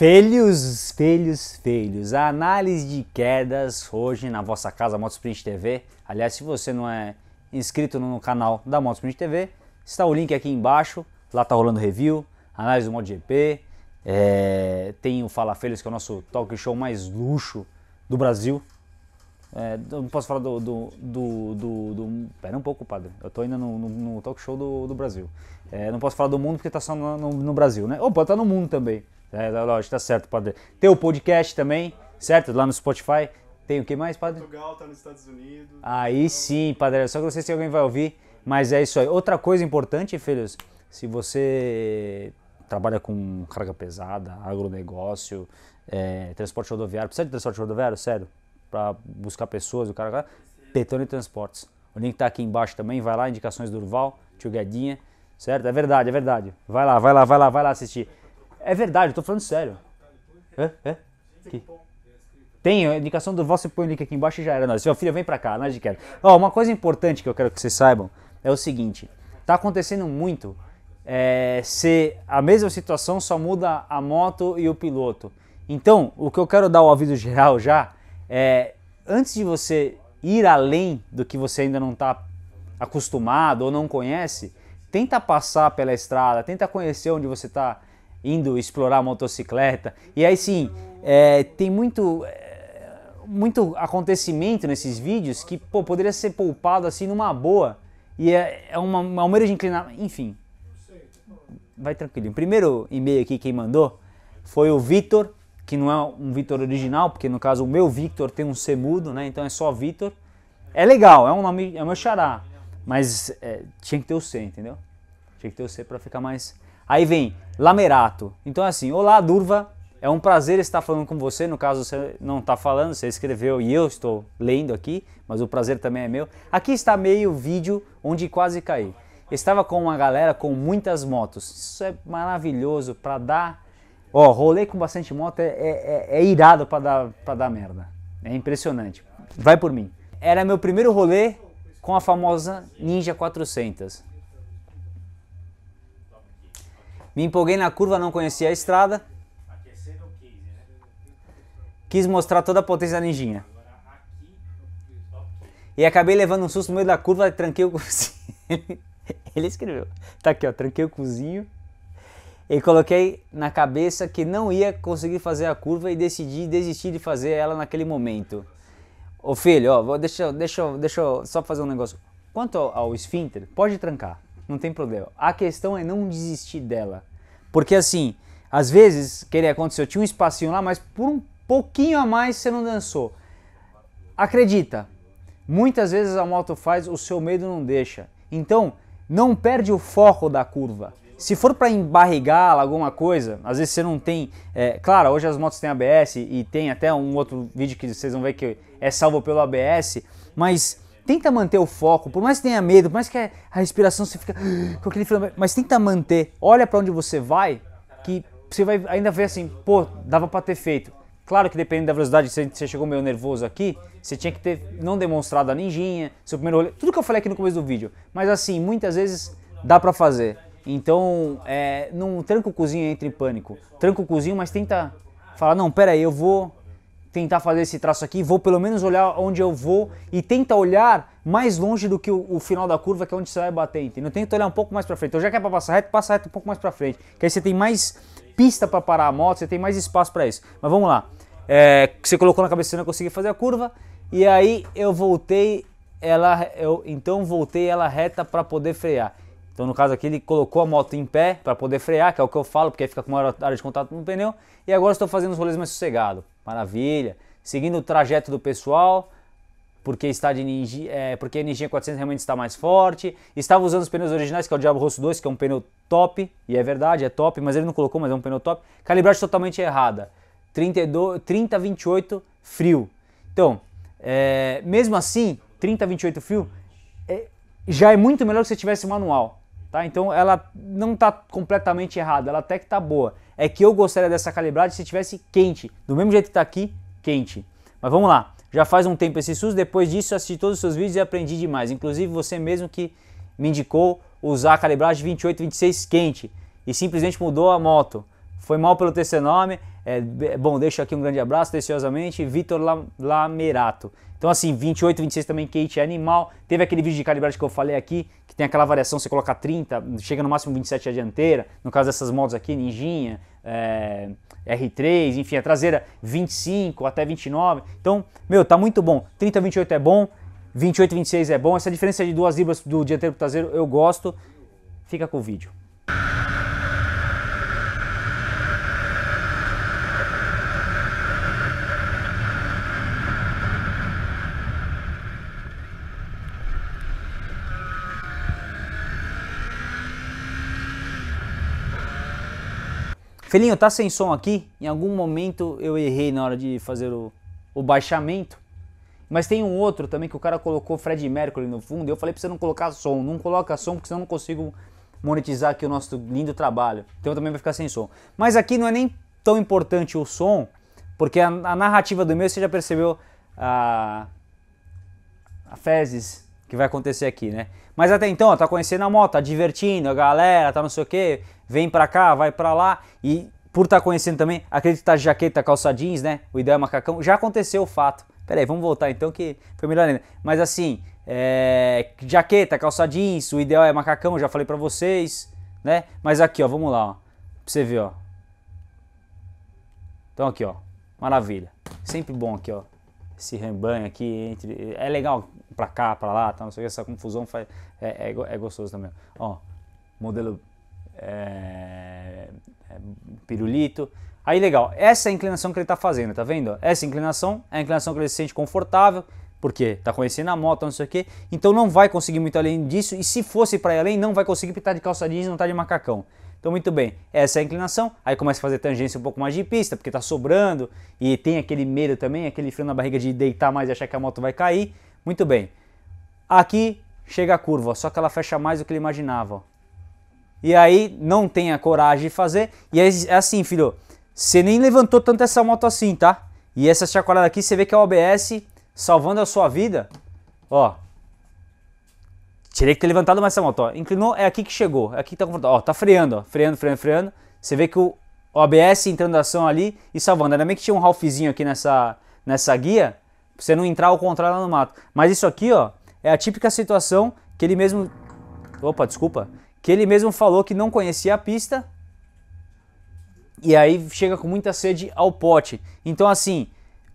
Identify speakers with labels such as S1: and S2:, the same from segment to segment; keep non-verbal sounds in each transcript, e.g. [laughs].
S1: Filhos, filhos, filhos, a análise de quedas hoje na vossa casa Motosprint TV. Aliás, se você não é inscrito no canal da Motosprint TV, está o link aqui embaixo, lá tá rolando review, análise do MotoGP, é, tem o Fala Filhos, que é o nosso talk show mais luxo do Brasil. É, não posso falar do, do, do, do, do... Pera um pouco, padre, eu tô ainda no, no, no talk show do, do Brasil. É, não posso falar do mundo porque está só no, no, no Brasil, né? Ou pode estar no mundo também. É, é, lógico, tá certo, padre. Tem o podcast também, certo? Lá no Spotify. Tem o que mais, padre? Portugal, tá nos Estados Unidos. Aí sim, padre. Só que não sei se alguém vai ouvir, mas é isso aí. Outra coisa importante, filhos, se você trabalha com carga pesada, agronegócio, é, transporte rodoviário, precisa de transporte rodoviário, sério, para buscar pessoas, o cara, Petone Transportes. O link tá aqui embaixo também, vai lá, indicações do Urval, tio Guedinha, certo? É verdade, é verdade. Vai lá, vai lá, vai lá, vai lá assistir. É verdade, eu tô falando sério. É, é. Que? Tem, a indicação do você põe o link aqui embaixo e já era. Nós. Seu filho, vem pra cá, nós de quero. Ó, uma coisa importante que eu quero que vocês saibam é o seguinte: tá acontecendo muito é, se a mesma situação só muda a moto e o piloto. Então, o que eu quero dar o aviso geral já é: antes de você ir além do que você ainda não está acostumado ou não conhece, tenta passar pela estrada, tenta conhecer onde você está indo explorar a motocicleta. E aí sim, é, tem muito é, muito acontecimento nesses vídeos que pô, poderia ser poupado assim numa boa. E é, é uma, almeira de inclinar. Enfim, vai tranquilo. O primeiro e-mail aqui quem mandou foi o Vitor, que não é um Vitor original, porque no caso o meu Victor tem um C mudo, né? Então é só Vitor. É legal, é um nome, é meu xará, mas é, tinha que ter o C, entendeu? Tinha que ter o C para ficar mais Aí vem Lamerato. Então é assim, olá Durva, é um prazer estar falando com você. No caso, você não está falando, você escreveu e eu estou lendo aqui, mas o prazer também é meu. Aqui está meio vídeo onde quase caí. Estava com uma galera com muitas motos. Isso é maravilhoso para dar. Ó, oh, rolê com bastante moto é, é, é, é irado para dar, dar merda. É impressionante. Vai por mim. Era meu primeiro rolê com a famosa Ninja 400. Me empolguei na curva, não conhecia a estrada. Quis mostrar toda a potência da ninjinha. E acabei levando um susto no meio da curva e tranquei o [laughs] cozinho. Ele escreveu. Tá aqui, ó. Tranquei o cozinho. E coloquei na cabeça que não ia conseguir fazer a curva e decidi desistir de fazer ela naquele momento. Ô filho, ó, deixa, deixa, deixa eu só fazer um negócio. Quanto ao, ao esfíncter, pode trancar, não tem problema. A questão é não desistir dela. Porque assim, às vezes, que ele aconteceu, tinha um espacinho lá, mas por um pouquinho a mais você não dançou. Acredita, muitas vezes a moto faz, o seu medo não deixa. Então, não perde o foco da curva. Se for para embarrigá-la alguma coisa, às vezes você não tem. É, claro, hoje as motos têm ABS e tem até um outro vídeo que vocês vão ver que é salvo pelo ABS, mas tenta manter o foco, por mais que tenha medo, por mais que a respiração você fica com aquele mas tenta manter. Olha para onde você vai, que você vai ainda ver assim, pô, dava para ter feito. Claro que dependendo da velocidade, se você chegou meio nervoso aqui, você tinha que ter não demonstrado a ninjinha, seu primeiro rolê, tudo que eu falei aqui no começo do vídeo. Mas assim, muitas vezes dá para fazer. Então, é, não tranca o cozinho entre em pânico. Tranca o cozinho, mas tenta falar, não, pera aí, eu vou tentar fazer esse traço aqui, vou pelo menos olhar onde eu vou e tenta olhar mais longe do que o, o final da curva, que é onde você vai bater, entendeu? Tenta olhar um pouco mais para frente. Então já que é para passar reto, passa reto um pouco mais para frente, que aí você tem mais pista para parar a moto, você tem mais espaço para isso. Mas vamos lá. É, você colocou na cabeça, eu não consegui fazer a curva, e aí eu voltei ela eu então voltei ela reta para poder frear. Então, no caso aqui, ele colocou a moto em pé para poder frear, que é o que eu falo, porque aí fica com maior área de contato no pneu. E agora estou fazendo os rolês mais sossegado. Maravilha. Seguindo o trajeto do pessoal, porque está de Ninja, é, porque a Ninja 400 realmente está mais forte. Estava usando os pneus originais, que é o Diablo Rosso 2, que é um pneu top, e é verdade, é top, mas ele não colocou, mas é um pneu top. Calibragem totalmente errada. 32, 30 28 frio. Então, é, mesmo assim, 30 28 frio é, já é muito melhor que se tivesse manual. Tá? Então ela não está completamente errada, ela até que está boa. É que eu gostaria dessa calibragem se tivesse quente, do mesmo jeito que está aqui, quente. Mas vamos lá, já faz um tempo esse SUS, depois disso assisti todos os seus vídeos e aprendi demais. Inclusive você mesmo que me indicou usar a calibragem 28-26 quente e simplesmente mudou a moto. Foi mal pelo ter nome. É, bom, deixo aqui um grande abraço, deliciosamente, Vitor Lamerato. Então, assim, 28, 26 também, Kate é animal. Teve aquele vídeo de calibragem que eu falei aqui, que tem aquela variação, você coloca 30, chega no máximo 27 a dianteira. No caso dessas motos aqui, Ninjinha, é, R3, enfim, a traseira 25 até 29. Então, meu, tá muito bom. 30, 28 é bom, 28, 26 é bom. Essa diferença de duas libras do dianteiro pro traseiro eu gosto. Fica com o vídeo. Felinho, tá sem som aqui? Em algum momento eu errei na hora de fazer o, o baixamento. Mas tem um outro também que o cara colocou Fred Mercury no fundo. E eu falei pra você não colocar som. Não coloca som, porque senão eu não consigo monetizar aqui o nosso lindo trabalho. Então também vai ficar sem som. Mas aqui não é nem tão importante o som, porque a, a narrativa do meu você já percebeu a, a fezes que vai acontecer aqui, né? Mas até então, ó, tá conhecendo a moto, tá divertindo a galera, tá não sei o que, vem pra cá, vai pra lá. E por tá conhecendo também, acredito que tá jaqueta, calça jeans, né? O ideal é macacão. Já aconteceu o fato. Pera aí, vamos voltar então que foi melhor ainda. Mas assim, é... jaqueta, calça jeans, o ideal é macacão, já falei pra vocês, né? Mas aqui, ó, vamos lá, ó. Pra você ver, ó. Então aqui, ó. Maravilha. Sempre bom aqui, ó. Esse rebanho aqui entre. É legal para cá, para lá, tá, não sei o que, essa confusão faz, é, é, é gostoso também. Ó, modelo é, é, pirulito. Aí legal, essa é a inclinação que ele está fazendo, tá vendo? Essa inclinação é a inclinação que ele se sente confortável, porque tá conhecendo a moto, não sei o que, então não vai conseguir muito além disso, e se fosse para ir além, não vai conseguir porque tá de calça jeans, não tá de macacão. Então, muito bem, essa é a inclinação. Aí começa a fazer tangência um pouco mais de pista, porque tá sobrando, e tem aquele medo também, aquele frio na barriga de deitar mais e achar que a moto vai cair. Muito bem. Aqui chega a curva, só que ela fecha mais do que ele imaginava. Ó. E aí não tem a coragem de fazer. E é, é assim, filho. Você nem levantou tanto essa moto assim, tá? E essa chacoalhada aqui, você vê que é o OBS salvando a sua vida. Ó. tirei que ter levantado mais essa moto, ó. Inclinou, é aqui que chegou. É aqui que tá confortável. Ó, tá freando, ó. Freando, freando, freando. Você vê que o OBS entrando ação ali e salvando. Ainda bem que tinha um Ralphzinho aqui nessa, nessa guia você não entrar ao contrário lá no mato. Mas isso aqui, ó, é a típica situação que ele mesmo. Opa, desculpa. Que ele mesmo falou que não conhecia a pista. E aí chega com muita sede ao pote. Então, assim,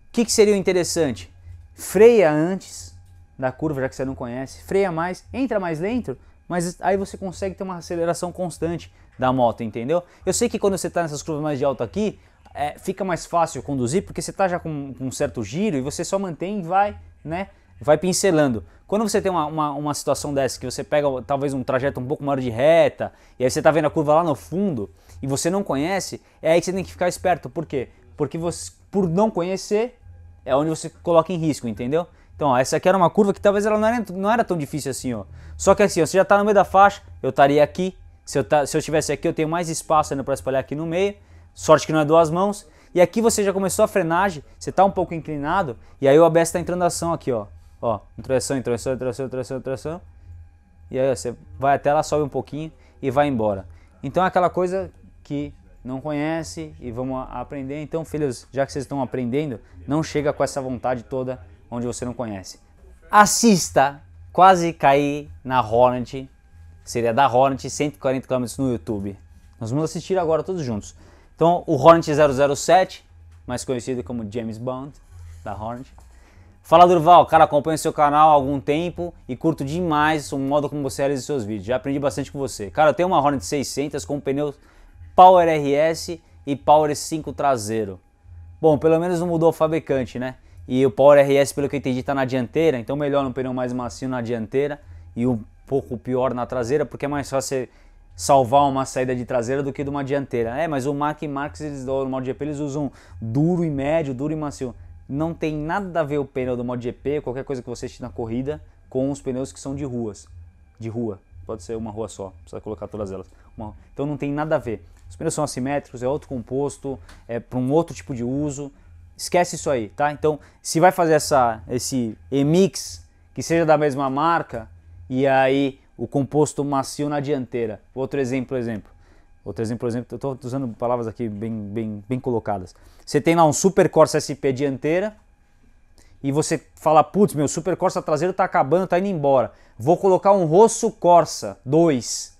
S1: o que, que seria interessante? Freia antes da curva, já que você não conhece. Freia mais, entra mais dentro, mas aí você consegue ter uma aceleração constante da moto, entendeu? Eu sei que quando você está nessas curvas mais de alto aqui, é, fica mais fácil conduzir, porque você está já com, com, um certo giro e você só mantém e vai, né? Vai pincelando. Quando você tem uma, uma, uma, situação dessa, que você pega talvez um trajeto um pouco maior de reta, e aí você está vendo a curva lá no fundo e você não conhece, é aí que você tem que ficar esperto. Por quê? Porque você, por não conhecer, é onde você coloca em risco, entendeu? Então, ó, essa aqui era uma curva que talvez ela não era, não era tão difícil assim, ó. Só que assim, ó, você já está no meio da faixa, eu estaria aqui. Se eu, tá, se eu tivesse aqui, eu tenho mais espaço ainda para espalhar aqui no meio sorte que não é duas mãos. E aqui você já começou a frenagem, você está um pouco inclinado, e aí o ABS está entrando ação aqui, ó. Ó, introdução, introdução, introdução, introdução, introdução. E aí ó, você vai até lá, sobe um pouquinho e vai embora. Então é aquela coisa que não conhece e vamos aprender. Então, filhos, já que vocês estão aprendendo, não chega com essa vontade toda onde você não conhece. Assista Quase Caí na Hornet, seria da Hornet, 140 km no YouTube. Nós vamos assistir agora todos juntos. Então, o Hornet 007, mais conhecido como James Bond, da Hornet. Fala Durval, cara, acompanho seu canal há algum tempo e curto demais o modo como você realiza seus vídeos. Já aprendi bastante com você. Cara, eu tenho uma Hornet 600 com pneus Power RS e Power 5 traseiro. Bom, pelo menos não mudou o fabricante, né? E o Power RS, pelo que eu entendi, está na dianteira, então melhor um pneu mais macio na dianteira e um pouco pior na traseira, porque é mais fácil salvar uma saída de traseira do que de uma dianteira. É, mas o Mark Marques, eles, no modo GP, eles usam duro e médio, duro e macio. Não tem nada a ver o pneu do modo GP, qualquer coisa que você assiste na corrida, com os pneus que são de ruas. De rua. Pode ser uma rua só, precisa colocar todas elas. Uma... Então não tem nada a ver. Os pneus são assimétricos, é outro composto, é para um outro tipo de uso. Esquece isso aí, tá? Então, se vai fazer essa, esse e-mix que seja da mesma marca, e aí o composto macio na dianteira. Outro exemplo, exemplo. Outro exemplo, por exemplo, eu estou usando palavras aqui bem, bem, bem colocadas. Você tem lá um Super Corsa SP dianteira e você fala, putz, meu Super Corsa traseiro está acabando, está indo embora. Vou colocar um Rosso Corsa 2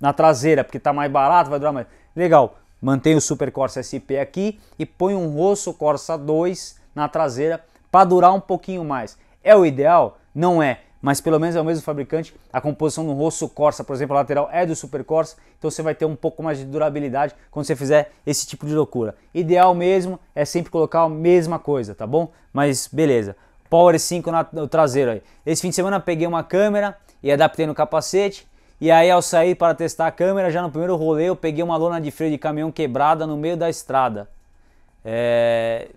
S1: na traseira, porque está mais barato, vai durar mais. Legal, mantém o Super Corsa SP aqui e põe um Rosso Corsa 2 na traseira para durar um pouquinho mais. É o ideal? Não é mas pelo menos é o mesmo fabricante. A composição do rosto Corsa, por exemplo, a lateral é do Super Corsa, então você vai ter um pouco mais de durabilidade quando você fizer esse tipo de loucura. Ideal mesmo é sempre colocar a mesma coisa, tá bom? Mas beleza. Power 5 no traseiro aí. Esse fim de semana peguei uma câmera e adaptei no capacete. E aí ao sair para testar a câmera, já no primeiro rolê eu peguei uma lona de freio de caminhão quebrada no meio da estrada. É...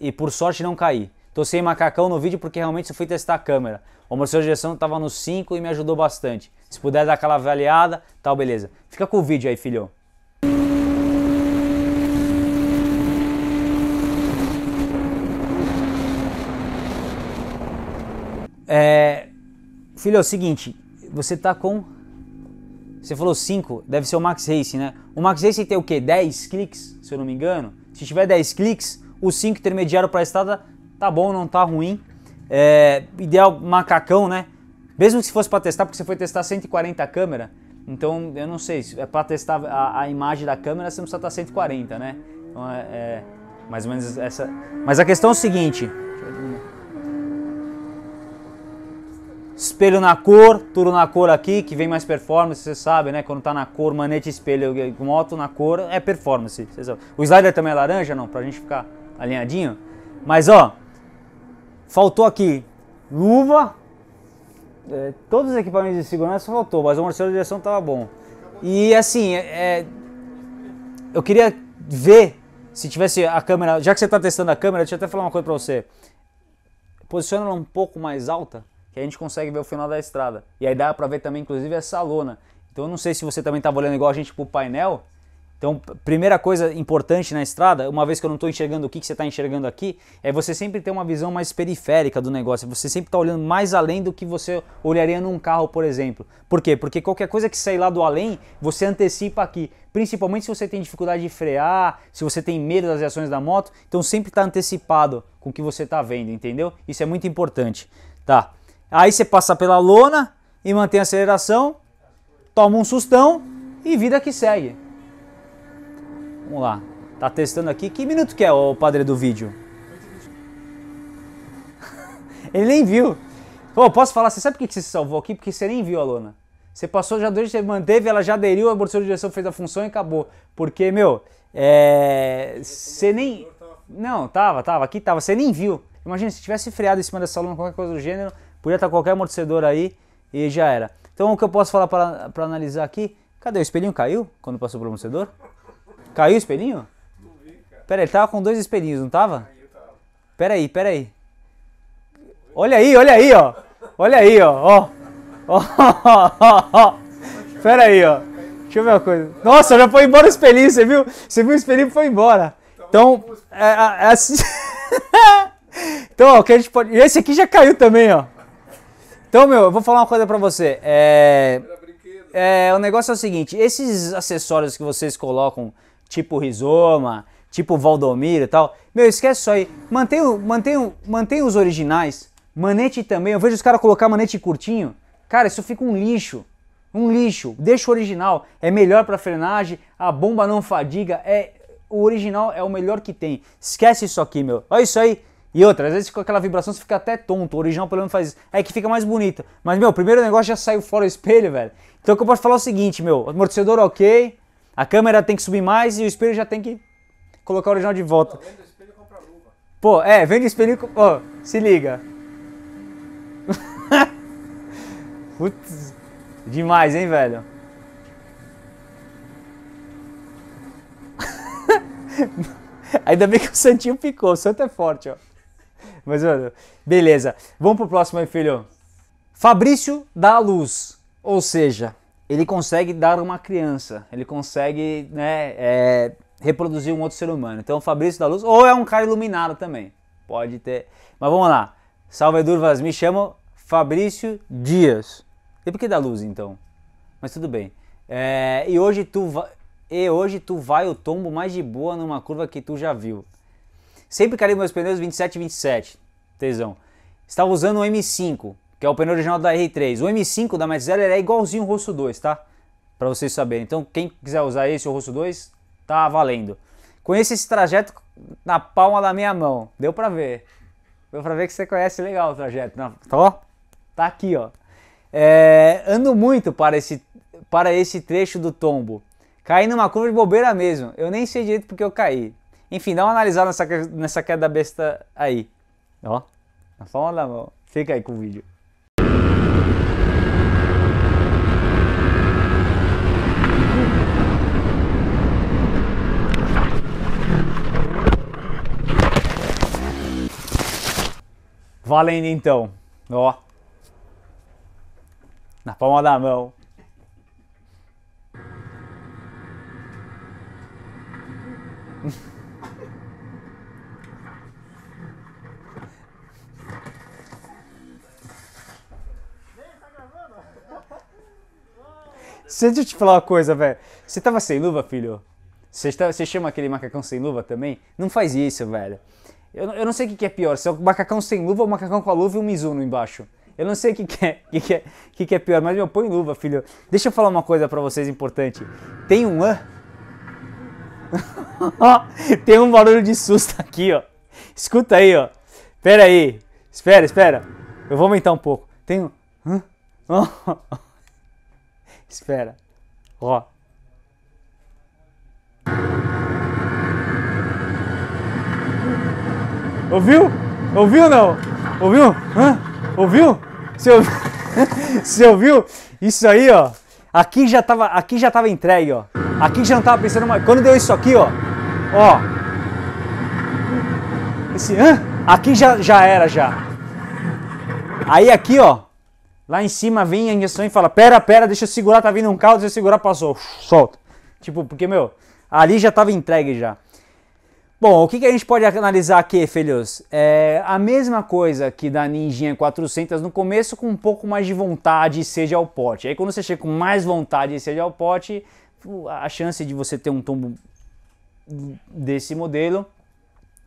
S1: E por sorte não caí. Tô sem macacão no vídeo porque realmente só fui testar a câmera. Uma sugestão estava no 5 e me ajudou bastante. Se puder dar aquela avaliada, tal, beleza. Fica com o vídeo aí, filhão. É, filho, é o seguinte, você tá com. Você falou 5, deve ser o Max Racing, né? O Max Racing tem o quê? 10 cliques, se eu não me engano? Se tiver 10 cliques, o 5 intermediário para a estrada tá bom, não tá ruim. É, ideal macacão, né? Mesmo se fosse para testar, porque você foi testar 140 câmera, então eu não sei, se é para testar a, a, imagem da câmera você não precisa tá estar 140, né? Então é, é mais ou menos essa. Mas a questão é o seguinte: espelho na cor, tudo na cor aqui, que vem mais performance, você sabe, né? Quando tá na cor, manete, espelho, eh, moto na cor, é performance. O slider também é laranja, não? Pra gente ficar alinhadinho. Mas ó, Faltou aqui luva, é, todos os equipamentos de segurança faltou, mas o Marcelo de direção estava bom. E assim, é, é, eu queria ver se tivesse a câmera, já que você está testando a câmera, deixa eu até falar uma coisa para você. Posiciona ela um pouco mais alta, que a gente consegue ver o final da estrada. E aí dá para ver também, inclusive, essa lona. Então eu não sei se você também estava olhando igual a gente pro painel, então, primeira coisa importante na estrada, uma vez que eu não estou enxergando o que, que você está enxergando aqui, é você sempre ter uma visão mais periférica do negócio. Você sempre está olhando mais além do que você olharia num carro, por exemplo. Por quê? Porque qualquer coisa que sair lá do além, você antecipa aqui. Principalmente se você tem dificuldade de frear, se você tem medo das reações da moto. Então, sempre está antecipado com o que você está vendo, entendeu? Isso é muito importante. Tá. Aí você passa pela lona e mantém a aceleração, toma um sustão e vida que segue. Vamos lá. Tá testando aqui. Que minuto que é o padre do vídeo? [laughs] Ele nem viu. Pô, posso falar? Você sabe por que você se salvou aqui? Porque você nem viu a lona. Você passou já dois, você manteve, ela já aderiu, a bolsa de direção fez a função e acabou. Porque, meu, é. Você nem. Não, tava, tava, aqui tava, você nem viu. Imagina se tivesse freado em cima dessa lona, qualquer coisa do gênero, podia estar qualquer amortecedor aí e já era. Então, o que eu posso falar para analisar aqui? Cadê o espelhinho? Caiu quando passou pelo amortecedor? Caiu o espelhinho? Não vi, cara. Pera, ele tava com dois espelhinhos, não tava? Caiu, tava. Pera aí, pera aí. Olha aí, olha aí, ó. Olha aí, ó. Ó. Ó, ó, ó, ó. Pera aí, ó. Deixa eu ver uma coisa. Nossa, já foi embora o espelhinho, você viu? Você viu o espelhinho foi embora. Então, é, é, é assim... [laughs] então, ó, que a gente pode. Esse aqui já caiu também, ó. Então, meu, eu vou falar uma coisa pra você. É, é o negócio é o seguinte: esses acessórios que vocês colocam tipo Rizoma, tipo Valdomiro e tal. Meu, esquece isso aí. Mantém, mantém, mantém os originais. Manete também. Eu vejo os caras colocar manete curtinho. Cara, isso fica um lixo. Um lixo. Deixa o original. É melhor para frenagem. A bomba não fadiga. É O original é o melhor que tem. Esquece isso aqui, meu. Olha isso aí. E outra, às vezes com aquela vibração você fica até tonto. O original pelo menos faz isso. É que fica mais bonita. Mas, meu, o primeiro negócio já saiu fora o espelho, velho. Então o que eu posso falar é o seguinte, meu. Amortecedor ok. A câmera tem que subir mais e o espelho já tem que colocar o original de volta. Vende o espelho e compra luva. Pô, é, vende o espelho e compra. se liga. [laughs] Putz, demais, hein, velho? [laughs] Ainda bem que o Santinho picou, o Santo é forte, ó. Mas, mano, beleza. Vamos pro próximo aí, filho. Fabrício a Luz, ou seja, ele consegue dar uma criança, ele consegue né, é, reproduzir um outro ser humano. Então, o Fabrício da Luz, ou é um cara iluminado também, pode ter. Mas vamos lá. Salvador Vaz, me chamo Fabrício Dias. E por que da luz então? Mas tudo bem. É, e, hoje tu e hoje tu vai o tombo mais de boa numa curva que tu já viu. Sempre carei meus pneus 27 27, tesão. Estava usando o M5, que é o pneu original da R3. O M5 da Metzeler é igualzinho o Rosso 2, tá? Para vocês saberem. Então, quem quiser usar esse o Rosso 2, tá valendo. Conheço esse trajeto na palma da minha mão. Deu para ver. Deu para ver que você conhece legal o trajeto. Não, tá, tá aqui, ó. É, ando muito para esse, para esse trecho do tombo. Caí numa curva de bobeira mesmo. Eu nem sei direito porque eu caí. Enfim, dá uma analisada nessa, nessa queda besta aí. Ó, na palma da mão. Fica aí com o vídeo. Valendo então. Ó. Na palma da mão. deixa eu te falar uma coisa, velho. Você tava sem luva, filho? Você, você chama aquele macacão sem luva também? Não faz isso, velho. Eu, eu não sei o que, que é pior, se é o macacão sem luva ou o macacão com a luva e um Mizuno embaixo. Eu não sei o que, que, é, que, que, é, que, que é pior, mas meu, põe luva, filho. Deixa eu falar uma coisa pra vocês importante. Tem um... [laughs] Tem um barulho de susto aqui, ó. Escuta aí, ó. Pera aí. Espera, espera. Eu vou aumentar um pouco. Tem um... [laughs] Espera. Ó. Ouviu? Ouviu não? Ouviu? Hã? Ouviu? Você ouviu? [laughs] Você ouviu? Isso aí, ó. Aqui já tava, aqui já tava entregue, ó. Aqui já não tava pensando mais. Quando deu isso aqui, ó. Ó. Esse, hã? Aqui já, já era já. Aí aqui, ó. Lá em cima vem a injeção e fala: "Pera, pera, deixa eu segurar, tá vindo um caos, deixa eu segurar, passou". Solta. Tipo, porque meu, ali já tava entregue já. Bom, o que, que a gente pode analisar aqui, filhos? É a mesma coisa que da Ninjinha 400 no começo, com um pouco mais de vontade e seja ao pote. Aí quando você chega com mais vontade e seja ao pote, a chance de você ter um tombo desse modelo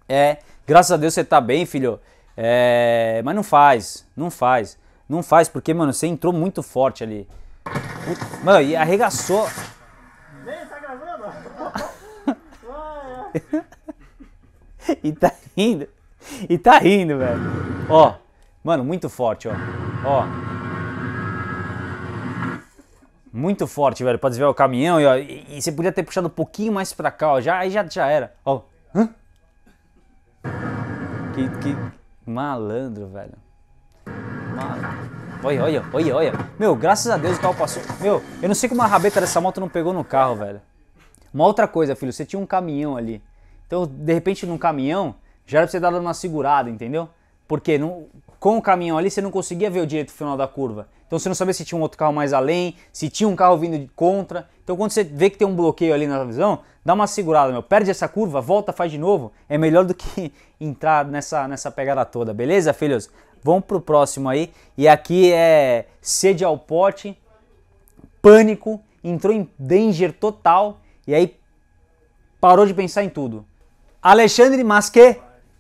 S1: é... Graças a Deus você tá bem, filho. É, mas não faz, não faz. Não faz, porque, mano, você entrou muito forte ali. Mano, e arregaçou. Vem, tá gravando? [laughs] [laughs] e tá rindo. E tá rindo, velho. Ó, mano, muito forte, ó. Ó. Muito forte, velho, pra desviar o caminhão. E, ó, e, e você podia ter puxado um pouquinho mais pra cá, ó. Já, aí já, já era. Ó. Hã? Que, que malandro, velho. Malandro. Olha, olha, olha, olha. Meu, graças a Deus o carro passou. Meu, eu não sei como a rabeta dessa moto não pegou no carro, velho. Uma outra coisa, filho, você tinha um caminhão ali. Então, de repente, num caminhão, já era pra você dar uma segurada, entendeu? Porque não, com o caminhão ali você não conseguia ver o direito final da curva. Então você não sabia se tinha um outro carro mais além, se tinha um carro vindo de contra. Então quando você vê que tem um bloqueio ali na visão, dá uma segurada, meu. Perde essa curva, volta, faz de novo. É melhor do que [laughs] entrar nessa, nessa pegada toda, beleza, filhos? Vamos pro próximo aí. E aqui é sede ao pote, pânico, entrou em danger total e aí parou de pensar em tudo. Alexandre Masque,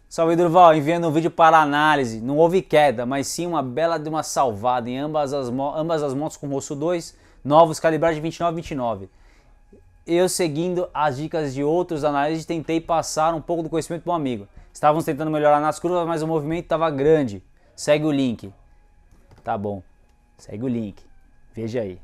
S1: salve Durval, enviando um vídeo para análise. Não houve queda, mas sim uma bela de uma salvada em ambas as, ambas as motos com rosto 2, novos calibrados de 29-29. Eu, seguindo as dicas de outros analistas, tentei passar um pouco do conhecimento do amigo. Estávamos tentando melhorar nas curvas, mas o movimento estava grande. Segue o link. Tá bom. Segue o link. Veja aí.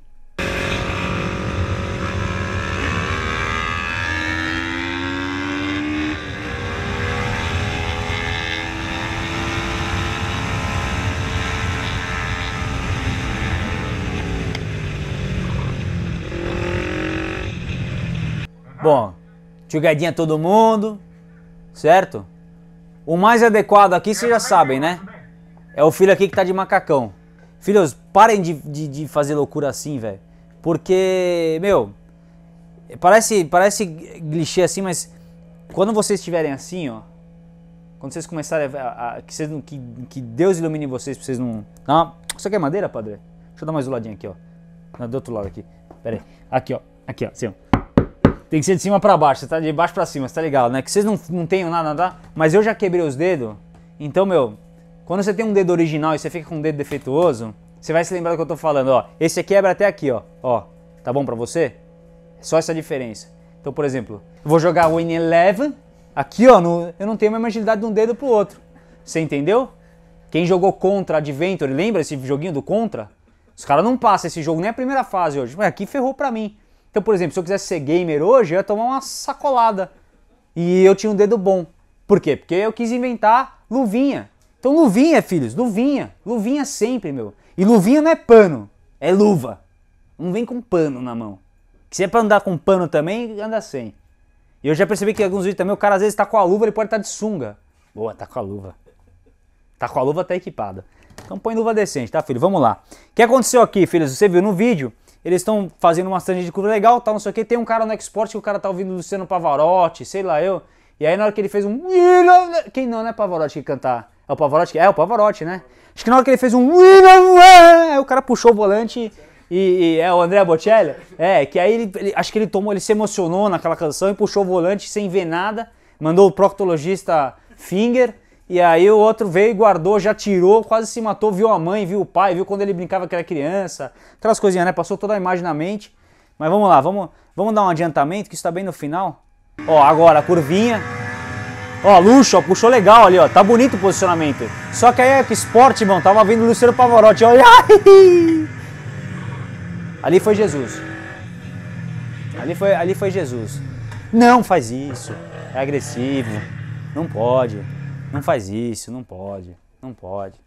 S1: Bom, tchugadinha todo mundo, certo? O mais adequado aqui vocês já sabem, né? É o filho aqui que tá de macacão. Filhos, parem de, de, de fazer loucura assim, velho. Porque, meu, parece, parece clichê assim, mas quando vocês estiverem assim, ó. Quando vocês começarem a. a, que, vocês, que, que, Deus ilumine vocês pra vocês não. não isso aqui é madeira, padre? Deixa eu dar mais um ladinho aqui, ó. do outro lado aqui. Pera aí. Aqui, ó. Aqui, ó. Assim, ó. Tem que ser de cima para baixo, você tá de baixo para cima, você tá ligado, né? Que vocês não, não tenham nada, nada, mas eu já quebrei os dedos. Então, meu, quando você tem um dedo original e você fica com um dedo defeituoso, você vai se lembrar do que eu tô falando, ó. Esse quebra até aqui, ó. Ó, tá bom para você? É só essa diferença. Então, por exemplo, eu vou jogar o N11 aqui, ó, no, eu não tenho a mesma agilidade de um dedo pro outro. Você entendeu? Quem jogou contra Adventure, lembra esse joguinho do contra? Os caras não passam esse jogo nem a primeira fase hoje. Ué, aqui ferrou pra mim. Então, por exemplo, se eu quisesse ser gamer hoje, eu ia tomar uma sacolada. E eu tinha um dedo bom. Por quê? Porque eu quis inventar luvinha. Então, luvinha, filhos, luvinha. Luvinha sempre, meu. E luvinha não é pano, é luva. Não vem com pano na mão. Se é pra andar com pano também, anda sem. E eu já percebi que alguns vídeos também, o cara às vezes tá com a luva, ele pode estar tá de sunga. Boa, tá com a luva. Tá com a luva, até equipada. Então põe luva decente, tá, filho? Vamos lá. O que aconteceu aqui, filhos? Você viu no vídeo eles estão fazendo uma tangente de curva legal, tal, não sei o que. Tem um cara no Export que o cara tá ouvindo Luciano Pavarotti, sei lá eu. E aí na hora que ele fez um. [laughs] Quem não, né? Pavarotti que cantar. É o Pavarotti É, o Pavarotti, né? Acho que na hora que ele fez um. [laughs] Aí o cara puxou o volante. E, e, é o André Bocelli? É, que aí ele, ele, acho que ele tomou, ele se emocionou naquela canção e puxou o volante sem ver nada, mandou o proctologista Finger e aí o outro veio e guardou, já tirou, quase se matou, viu a mãe, viu o pai, viu quando ele brincava que era criança, aquelas coisinhas, né? Passou toda a imagem na mente. Mas vamos lá, vamos, vamos dar um adiantamento, que está bem no final. Ó, agora curvinha. Ó, luxo, ó, puxou legal ali, ó. Tá bonito o posicionamento. Só que aí é que esporte, irmão. Tava vindo o Luciano Pavarotti, ó. Ali foi Jesus. Ali foi, ali foi Jesus. Não faz isso. É agressivo. Não pode. Não faz isso, não pode, não pode.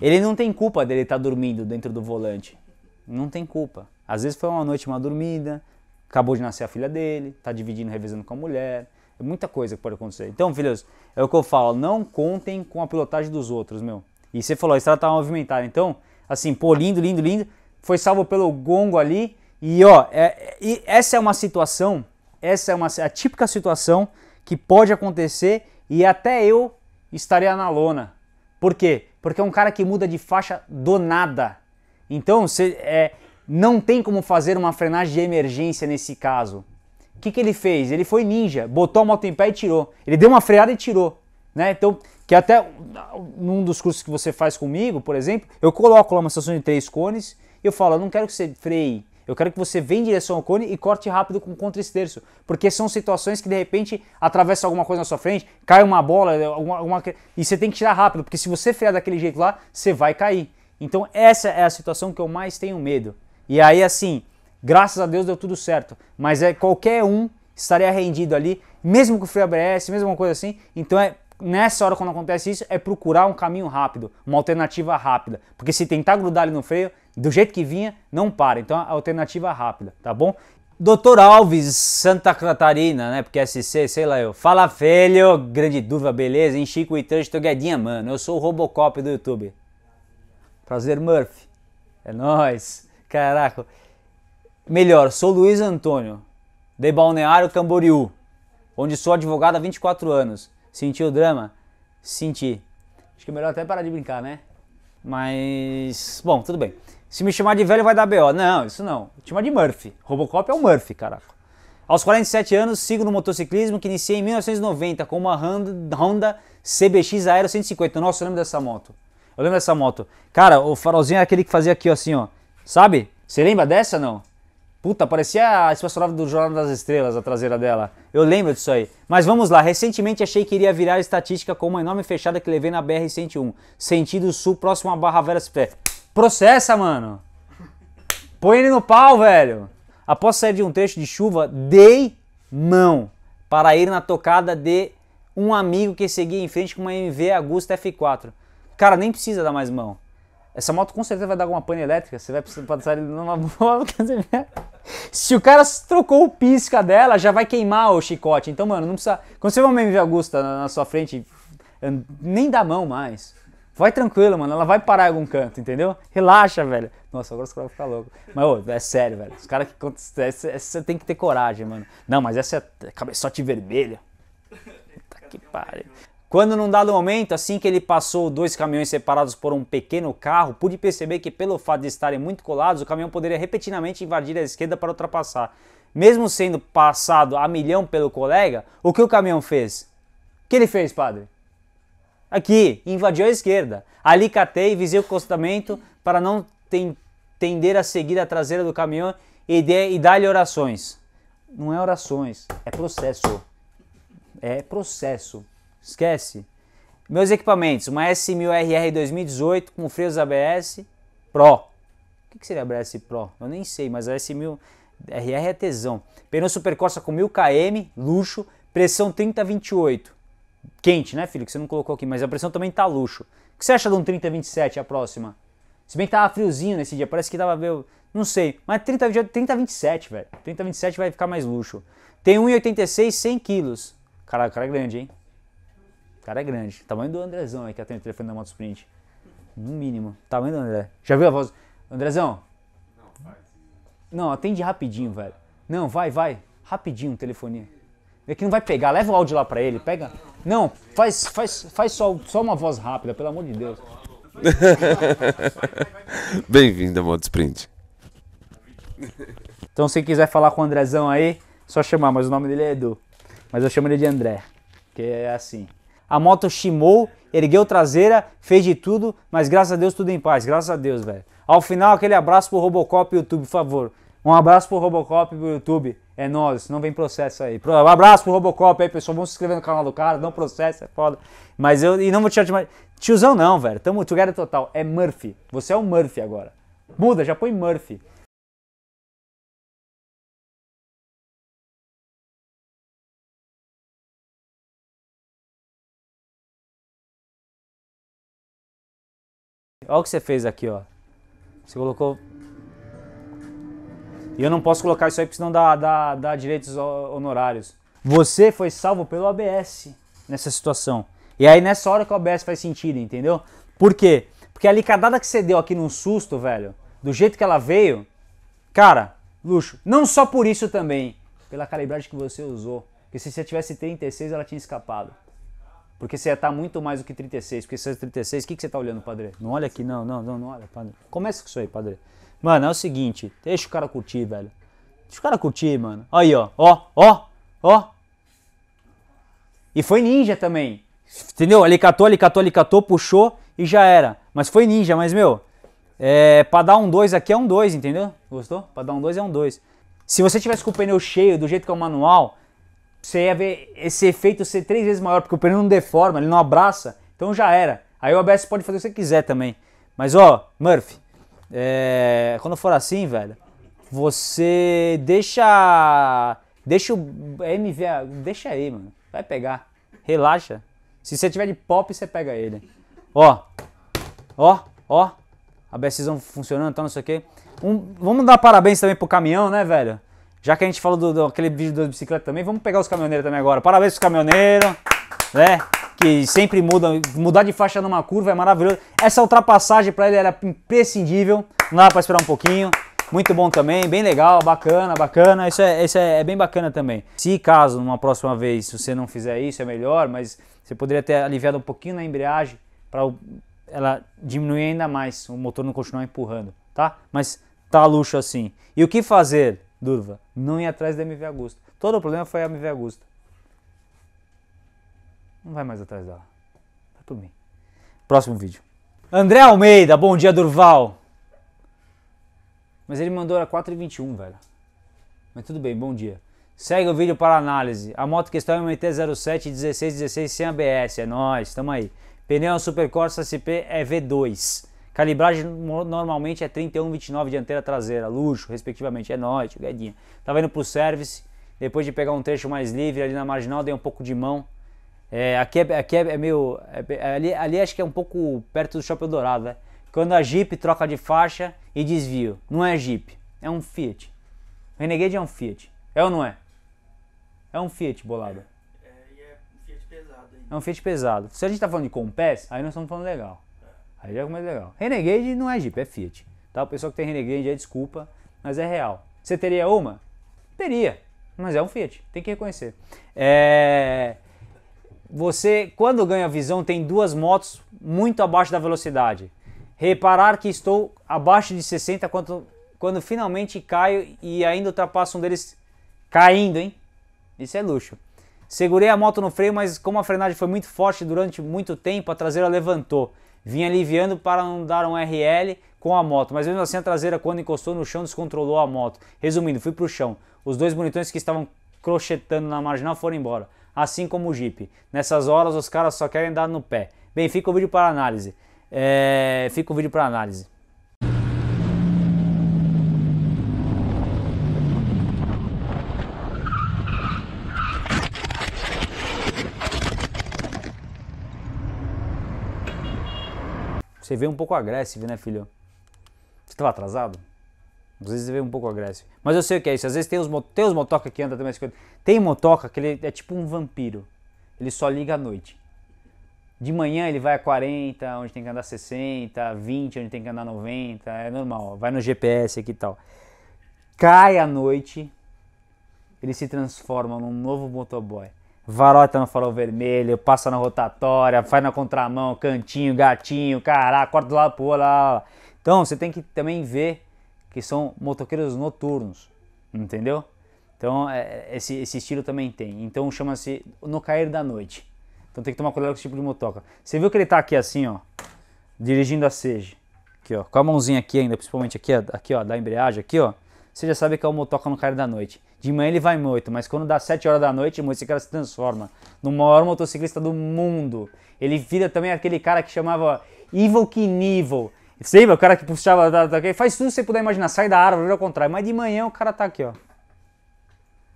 S1: Ele não tem culpa dele estar tá dormindo dentro do volante. Não tem culpa. Às vezes foi uma noite mal dormida, acabou de nascer a filha dele, tá dividindo, revezando com a mulher. É muita coisa que pode acontecer. Então, filhos, é o que eu falo, não contem com a pilotagem dos outros, meu. E você falou, a estrada tava tá movimentada. Então, assim, pô, lindo, lindo, lindo. Foi salvo pelo gongo ali. E, ó, é, e essa é uma situação, essa é uma é a típica situação que pode acontecer e até eu estaria na lona. Por quê? Porque é um cara que muda de faixa do nada. Então, cê, é, não tem como fazer uma frenagem de emergência nesse caso. O que, que ele fez? Ele foi ninja, botou a moto em pé e tirou. Ele deu uma freada e tirou. Né? Então, que até num dos cursos que você faz comigo, por exemplo, eu coloco lá uma estação de três cones e eu falo, não quero que você freie, eu quero que você venha em direção ao cone e corte rápido com contra-esterço. Porque são situações que de repente atravessa alguma coisa na sua frente, cai uma bola, alguma, alguma, e você tem que tirar rápido, porque se você frear daquele jeito lá, você vai cair. Então essa é a situação que eu mais tenho medo. E aí assim, graças a Deus deu tudo certo. Mas é qualquer um estaria rendido ali, mesmo com o freio ABS, mesma coisa assim. Então é nessa hora, quando acontece isso, é procurar um caminho rápido, uma alternativa rápida. Porque se tentar grudar ele no freio, do jeito que vinha, não para. Então, a alternativa rápida, tá bom? Doutor Alves, Santa Catarina, né? Porque SC, sei lá eu. Fala, filho! Grande dúvida, beleza? Em Chico e Trânsito Guedinha, mano. Eu sou o Robocop do YouTube. Prazer, Murphy. É nóis. Caraca. Melhor, sou Luiz Antônio, de Balneário Camboriú, onde sou advogado há 24 anos. Sentiu o drama? Senti. Acho que é melhor até parar de brincar, né? Mas, bom, tudo bem. Se me chamar de velho vai dar BO. Não, isso não. Chama de Murphy. Robocop é o Murphy, caraca. Aos 47 anos, sigo no motociclismo que iniciei em 1990 com uma Honda CBX Aero 150. Nossa, eu lembro dessa moto. Eu lembro dessa moto. Cara, o farolzinho é aquele que fazia aqui, ó, assim, ó. Sabe? Você lembra dessa, não? Puta, parecia a espaçonave do Jornal das Estrelas, a traseira dela. Eu lembro disso aí. Mas vamos lá, recentemente achei que iria virar estatística com uma enorme fechada que levei na BR-101. Sentido sul, próximo à Barra Velha Cipé. Processa, mano! Põe ele no pau, velho! Após sair de um trecho de chuva, dei mão para ir na tocada de um amigo que seguia em frente com uma MV Agusta F4. Cara, nem precisa dar mais mão. Essa moto com certeza vai dar alguma pane elétrica, você vai passar ele numa [laughs] boa. Né? Se o cara trocou o pisca dela, já vai queimar o chicote. Então, mano, não precisa. Quando você vê uma MV Augusta na, na sua frente, nem dá mão mais. Vai tranquilo, mano. Ela vai parar em algum canto, entendeu? Relaxa, velho. Nossa, agora os caras vão ficar loucos. Mas, ô, é sério, velho. Os caras que Você é, é, tem que ter coragem, mano. Não, mas essa é cabeçote vermelha. Puta que pariu. Quando num dado momento, assim que ele passou dois caminhões separados por um pequeno carro, pude perceber que pelo fato de estarem muito colados, o caminhão poderia repetidamente invadir a esquerda para ultrapassar. Mesmo sendo passado a milhão pelo colega, o que o caminhão fez? O que ele fez, padre? Aqui, invadiu a esquerda. Ali catei, visei o acostamento para não tender a seguir a traseira do caminhão e, e dar-lhe orações. Não é orações, é processo. É processo esquece. Meus equipamentos, uma S1000RR 2018 com freios ABS Pro. O que seria ABS Pro? Eu nem sei, mas a S1000RR é tesão. Pneu Supercosta com 1000km, luxo, pressão 3028. Quente, né, filho? Que você não colocou aqui, mas a pressão também tá luxo. O que você acha de um 3027 a próxima? Se bem que tava friozinho nesse dia, parece que tava meio. Não sei. Mas 3027, velho. 3027 vai ficar mais luxo. Tem 1,86, 100 kg Caraca, cara é grande, hein? O cara é grande. Tamanho do Andrezão aí que atende o telefone da Moto Sprint. No mínimo. Tamanho do André. Já viu a voz? Andrezão? Não, faz. Não, atende rapidinho, velho. Não, vai, vai. Rapidinho, telefonia. É que não vai pegar. Leva o áudio lá pra ele. Pega. Não, faz, faz, faz só, só uma voz rápida, pelo amor de Deus. [laughs] Bem-vindo à Modo Sprint. Então, se quiser falar com o Andrezão aí, só chamar, mas o nome dele é Edu. Mas eu chamo ele de André, porque é assim a moto chimou, ergueu traseira, fez de tudo, mas graças a Deus tudo em paz, graças a Deus, velho. Ao final, aquele abraço pro Robocop e YouTube, por favor. Um abraço pro Robocop e pro YouTube. É nóis, não vem processo aí. Um abraço pro Robocop aí, pessoal. Vamos se inscrever no canal do cara, não processo, é foda. Mas eu. E não vou tirar de mais. Tiozão não, velho. Tamo together total. É Murphy. Você é o Murphy agora. Muda, já põe Murphy. Olha o que você fez aqui, ó. Você colocou... E eu não posso colocar isso aí porque senão dá, dá, dá direitos honorários. Você foi salvo pelo ABS nessa situação. E aí nessa hora que o ABS faz sentido, entendeu? Por quê? Porque a licadada que você deu aqui num susto, velho, do jeito que ela veio, cara, luxo. Não só por isso também, pela calibragem que você usou. Porque se você tivesse 36, ela tinha escapado. Porque você ia estar tá muito mais do que 36. Porque se é 36, o que, que você está olhando, padre? Não olha aqui, não, não, não, não olha, padre. Começa com isso aí, padre. Mano, é o seguinte, deixa o cara curtir, velho. Deixa o cara curtir, mano. Aí, ó, ó, ó, ó. E foi ninja também. Entendeu? Ele catou, ele catou, ele catou, puxou e já era. Mas foi ninja, mas, meu, é, pra dar um 2 aqui é um 2, entendeu? Gostou? Pra dar um 2 é um 2. Se você tivesse com o pneu cheio, do jeito que é o manual, você ia ver esse efeito ser três vezes maior, porque o pneu não deforma, ele não abraça, então já era. Aí o ABS pode fazer o que você quiser também. Mas ó, Murphy, é, quando for assim, velho, você deixa. Deixa o MV. Deixa aí, mano. Vai pegar. Relaxa. Se você tiver de pop, você pega ele. Ó. Ó, ó. ABS funcionando, então não sei o quê. Um, vamos dar parabéns também pro caminhão, né, velho? Já que a gente falou do, do aquele vídeo das bicicletas também, vamos pegar os caminhoneiros também agora. Parabéns os caminhoneiros, né? Que sempre mudam. Mudar de faixa numa curva é maravilhoso. Essa ultrapassagem para ele era imprescindível. Não dá para esperar um pouquinho. Muito bom também, bem legal, bacana, bacana. Isso, é, isso é, é, bem bacana também. Se caso numa próxima vez você não fizer isso, é melhor, mas você poderia ter aliviado um pouquinho na embreagem para ela diminuir ainda mais, o motor não continuar empurrando, tá? Mas tá luxo assim. E o que fazer Durva, não ir atrás da MV Augusta. Todo o problema foi a MV Augusta. Não vai mais atrás dela. Vai por mim. Próximo vídeo. André Almeida, bom dia, Durval. Mas ele mandou a 4h21, velho. Mas tudo bem, bom dia. Segue o vídeo para análise. A moto questão é uma MT-07 1616 sem ABS. É nóis, tamo aí. Pneu Super Corsa é EV2. Calibragem normalmente é 31, 29 dianteira traseira, luxo, respectivamente. É noite, guedinha. Tava indo pro service, depois de pegar um trecho mais livre ali na marginal, dei um pouco de mão. É, aqui é, aqui é, é meio. É, é, ali, ali acho que é um pouco perto do Shopping Dourado, né? Quando a Jeep troca de faixa e desvio. Não é Jeep, é um Fiat. Renegade é um Fiat. É ou não é? É um Fiat bolado. É, é, é um Fiat pesado. Ainda. É um Fiat pesado. Se a gente tá falando de Compass, aí nós estamos falando legal. Aí já é mais legal. Renegade não é Jeep, é Fiat. Tá? O pessoal que tem Renegade é desculpa, mas é real. Você teria uma? Teria, mas é um Fiat, tem que reconhecer. É... Você, quando ganha visão, tem duas motos muito abaixo da velocidade. Reparar que estou abaixo de 60 quando, quando finalmente caio e ainda ultrapasso um deles caindo, hein? Isso é luxo. Segurei a moto no freio, mas como a frenagem foi muito forte durante muito tempo, a traseira levantou vinha aliviando para não dar um RL com a moto, mas mesmo assim a traseira quando encostou no chão descontrolou a moto. Resumindo, fui para o chão. Os dois bonitões que estavam crochetando na marginal foram embora, assim como o Jeep. Nessas horas os caras só querem dar no pé. Bem, fica o vídeo para análise. É... Fica o vídeo para análise. Você veio um pouco agressivo, né, filho? Você estava atrasado? Às vezes você veio um pouco agressivo. Mas eu sei o que é isso. Às vezes tem os, tem os motoca que anda também. Tem motoca que ele é tipo um vampiro. Ele só liga à noite. De manhã ele vai a 40, onde tem que andar 60, 20, onde tem que andar 90. É normal. Vai no GPS aqui e tal. Cai à noite, ele se transforma num novo motoboy. Varota no farol vermelho, passa na rotatória, faz na contramão, cantinho, gatinho, caraca, corta do lado pro outro. Lá, lá. Então você tem que também ver que são motoqueiros noturnos, entendeu? Então é, é, esse, esse estilo também tem. Então chama-se no cair da noite. Então tem que tomar cuidado com esse tipo de motoca. Você viu que ele tá aqui assim, ó, dirigindo a Sege. Aqui, ó, com a mãozinha aqui ainda, principalmente aqui, aqui, ó, da embreagem, aqui, ó você já sabe que é o motoca no cara da noite. De manhã ele vai moito, mas quando dá 7 horas da noite, esse cara se transforma no maior motociclista do mundo. Ele vira também aquele cara que chamava Evil Knievel. Você lembra? O cara que puxava, faz tudo que você puder imaginar, sai da árvore, vira ao contrário. Mas de manhã o cara tá aqui, ó.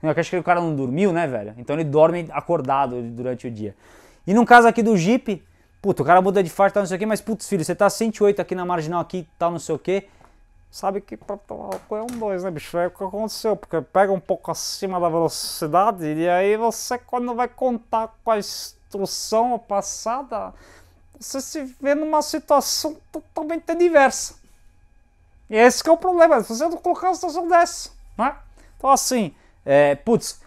S1: Eu acho que o cara não dormiu, né, velho? Então ele dorme acordado durante o dia. E no caso aqui do Jeep, puto, o cara muda de faixa, tal, tá, não sei o quê, mas putz, filho, você tá 108 aqui na marginal aqui, tal, tá, não sei o quê sabe que para é um dois né, bicho? É o que aconteceu, porque pega um pouco acima da velocidade e aí você, quando vai contar com a instrução passada, você se vê numa situação totalmente diversa. E é esse é o problema, é você não colocar uma situação dessa, né? Então, assim, é, putz,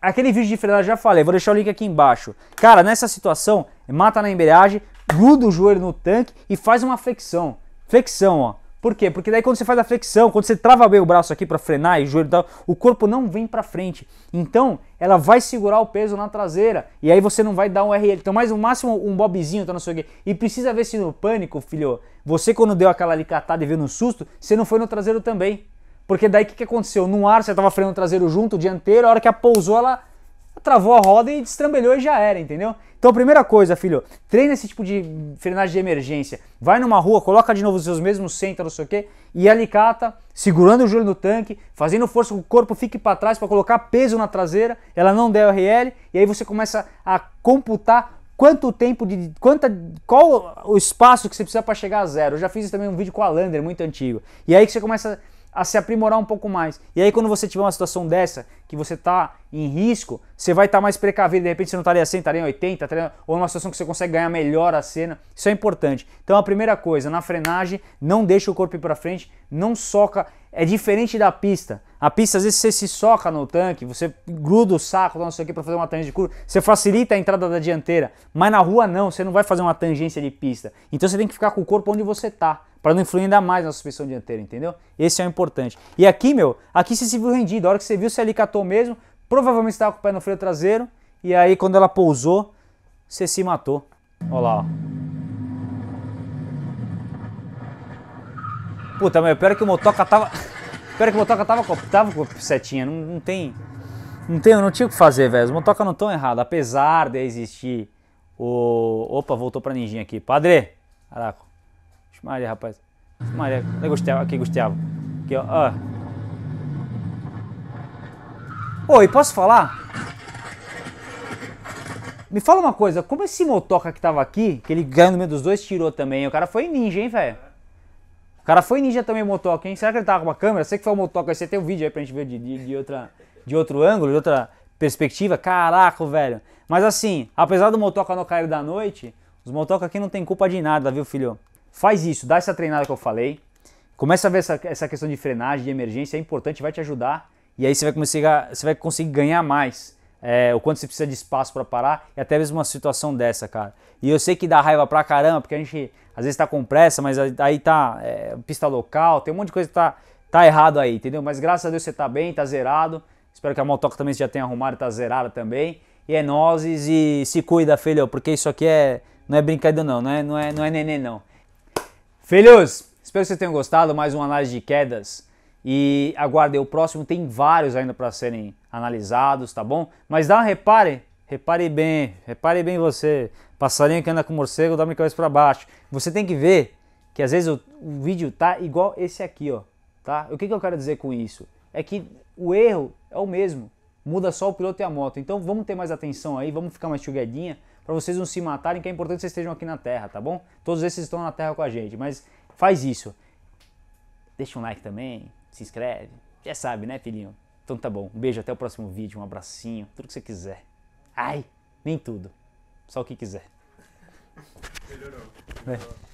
S1: aquele vídeo de frenar já falei, vou deixar o link aqui embaixo. Cara, nessa situação, mata na embreagem, gruda o joelho no tanque e faz uma flexão. Flexão, ó por quê? Porque daí quando você faz a flexão, quando você trava bem o braço aqui para frenar e o joelho tal, o corpo não vem para frente. Então, ela vai segurar o peso na traseira e aí você não vai dar um RL. Então, mais no máximo um bobzinho, tá não sei o quê. E precisa ver se no pânico, filho, você quando deu aquela alicatada e veio no susto, você não foi no traseiro também. Porque daí o que, que aconteceu? No ar você tava freando o traseiro junto, o dianteiro, a hora que a pousou ela travou a roda e destrambelhou e já era, entendeu? Então, primeira coisa, filho, treina esse tipo de frenagem de emergência. Vai numa rua, coloca de novo os seus mesmos senta, não sei o quê, e alicata, segurando o joelho no tanque, fazendo força que o corpo fique para trás para colocar peso na traseira, ela não der RL, e aí você começa a computar quanto tempo de quanta qual o espaço que você precisa para chegar a zero. Eu já fiz também um vídeo com a Lander muito antigo. E aí que você começa a a se aprimorar um pouco mais. E aí, quando você tiver uma situação dessa, que você está em risco, você vai estar tá mais precavido. De repente, você não estaria tá a 100, estaria em 80, estaria, ou numa situação que você consegue ganhar melhor a cena. Isso é importante. Então, a primeira coisa, na frenagem, não deixa o corpo ir para frente, não soca. É diferente da pista. A pista, às vezes, você se soca no tanque, você gruda o saco, não sei o que, para fazer uma tangência de curva. Você facilita a entrada da dianteira. Mas na rua, não. Você não vai fazer uma tangência de pista. Então, você tem que ficar com o corpo onde você está para não influir ainda mais na suspensão dianteira, entendeu? Esse é o importante. E aqui, meu, aqui você se viu rendido. A hora que você viu, se alicatou mesmo, provavelmente estava com o pé no freio traseiro, e aí quando ela pousou, você se matou. Olha lá, ó. Puta, meu, pior que o motoca tava... [laughs] Pior que o motoca tava com, tava com setinha, não, não tem... Não, tem, não tinha o que fazer, velho. Os motoca não tão errado, apesar de existir o... Opa, voltou pra ninjinha aqui. Padre! Caraca. Maria, rapaz. Maria, aqui Gustavo. Aqui, Gustavo. Aqui, ó. ó. Oi, posso falar? Me fala uma coisa, como esse motoca que tava aqui, que ele ganhou no meio dos dois, tirou também. O cara foi ninja, hein, velho? O cara foi ninja também, motoca, hein? Será que ele tava com uma câmera? Sei que foi o motoca, você tem um vídeo aí pra gente ver de, de, de, outra, de outro ângulo, de outra perspectiva. Caraca, velho. Mas assim, apesar do motoca não cair da noite, os motoca aqui não tem culpa de nada, viu, filho? Faz isso, dá essa treinada que eu falei. Começa a ver essa, essa questão de frenagem, de emergência, é importante, vai te ajudar. E aí você vai conseguir, você vai conseguir ganhar mais. É, o quanto você precisa de espaço para parar e até mesmo uma situação dessa, cara. E eu sei que dá raiva pra caramba, porque a gente às vezes tá com pressa, mas aí tá é, pista local, tem um monte de coisa que tá, tá errado aí, entendeu? Mas graças a Deus você tá bem, tá zerado. Espero que a motoca também já tenha arrumado e tá zerada também. E é nozes e se cuida, filho, porque isso aqui é não é brincadeira não, não é, não é, não é neném não. Filhos, espero que vocês tenham gostado. Mais uma análise de quedas. E aguardem o próximo, tem vários ainda para serem analisados, tá bom? Mas dá uma repare, repare bem, repare bem você. Passarinho que anda com morcego, dá uma cabeça para baixo. Você tem que ver que às vezes o, o, vídeo tá igual esse aqui, ó, tá? O que, que eu quero dizer com isso? É que o erro é o mesmo, muda só o piloto e a moto. Então vamos ter mais atenção aí, vamos ficar mais chugadinha para vocês não se matarem, que é importante que vocês estejam aqui na Terra, tá bom? Todos esses estão na Terra com a gente, mas faz isso. Deixa um like também, se inscreve. Já sabe, né, filhinho? Então tá bom. Um beijo, até o próximo vídeo, um abracinho, tudo que você quiser. Ai, nem tudo. Só o que quiser. Melhorou. É. Melhorou. É.